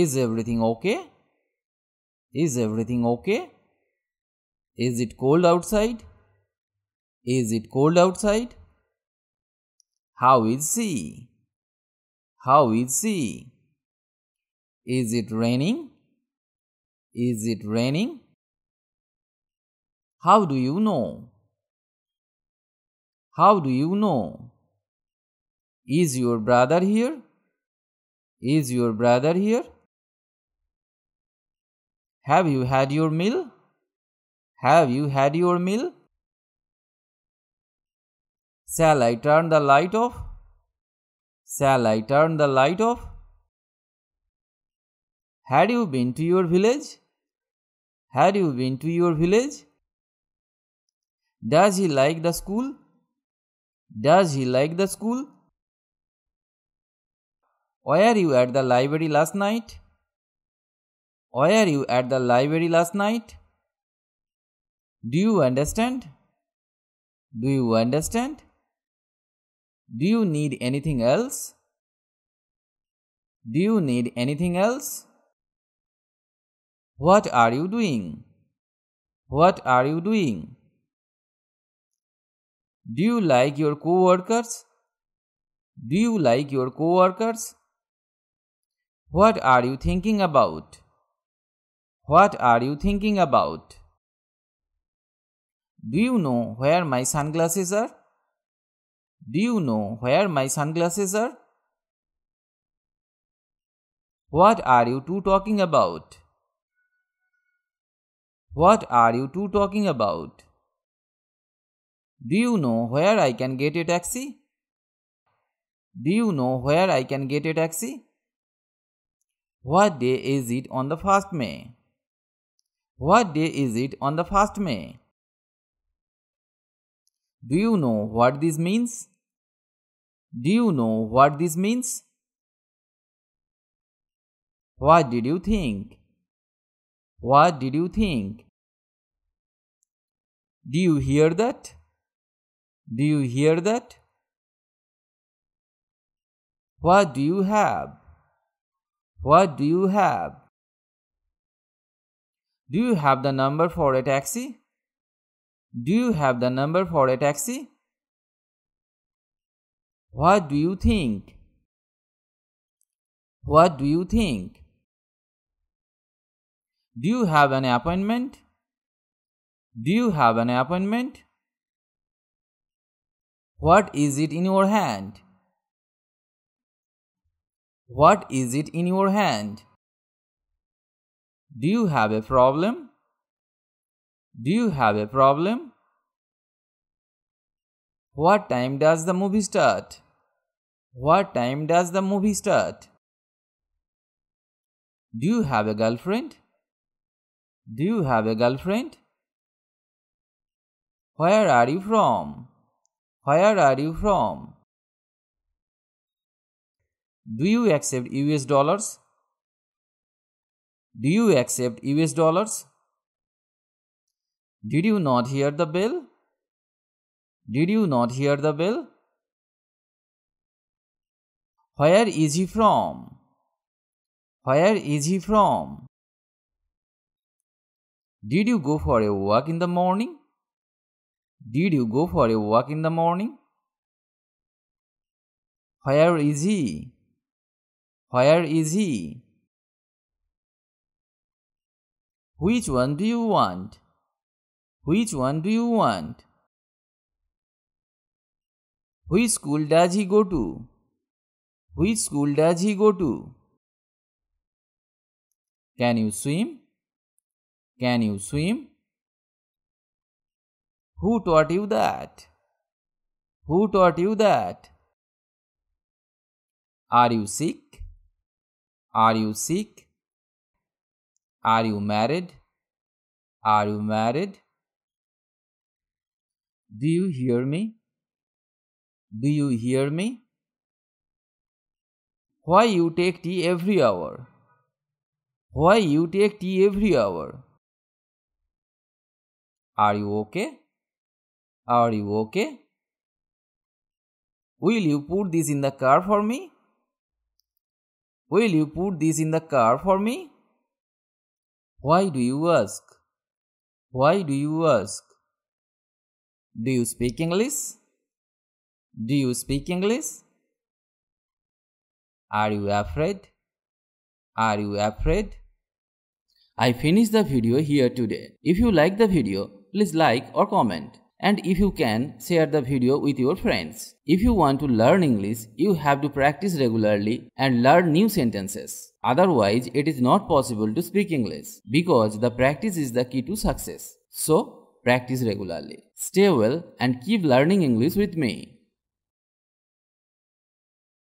Is everything okay? Is everything okay? Is it cold outside? Is it cold outside? How is she? How is she? Is it raining? Is it raining? How do you know? How do you know? Is your brother here? Is your brother here? Have you had your meal? Have you had your meal? Shall I turn the light off? Shall I turn the light off? Had you been to your village? Had you been to your village? Does he like the school? Does he like the school? Were you at the library last night? Were you at the library last night? Do you understand? Do you understand? Do you need anything else? Do you need anything else? What are you doing? What are you doing? Do you like your co-workers? Do you like your co-workers? What are you thinking about? What are you thinking about? Do you know where my sunglasses are? Do you know where my sunglasses are? What are you two talking about? What are you two talking about? Do you know where I can get a taxi? Do you know where I can get a taxi? What day is it on the 1st May? What day is it on the 1st May? Do you know what this means? Do you know what this means? What did you think? What did you think? Do you hear that? Do you hear that? What do you have? What do you have? Do you have the number for a taxi? Do you have the number for a taxi? What do you think? What do you think? Do you have an appointment? Do you have an appointment? What is it in your hand? What is it in your hand? Do you have a problem? Do you have a problem? What time does the movie start? What time does the movie start? Do you have a girlfriend? Do you have a girlfriend? Where are you from? Where are you from? Do you accept US dollars? Do you accept US dollars? Did you not hear the bell? Did you not hear the bell? Where is he from? Where is he from? Did you go for a walk in the morning? Did you go for a walk in the morning? Where is he? Where is he? Which one do you want? Which one do you want? Which school does he go to? Which school does he go to? Can you swim? Can you swim? Who taught you that? Who taught you that? Are you sick? Are you sick? Are you married? Are you married? Do you hear me? Do you hear me? Why you take tea every hour? Why you take tea every hour? Are you okay? Are you okay? Will you put this in the car for me? Will you put this in the car for me? Why do you ask? Why do you ask? Do you speak English? Do you speak English? Are you afraid? Are you afraid? I finish the video here today. If you like the video, please like or comment and if you can, share the video with your friends. If you want to learn English, you have to practice regularly and learn new sentences. Otherwise, it is not possible to speak English because the practice is the key to success. So, practice regularly. Stay well and keep learning English with me.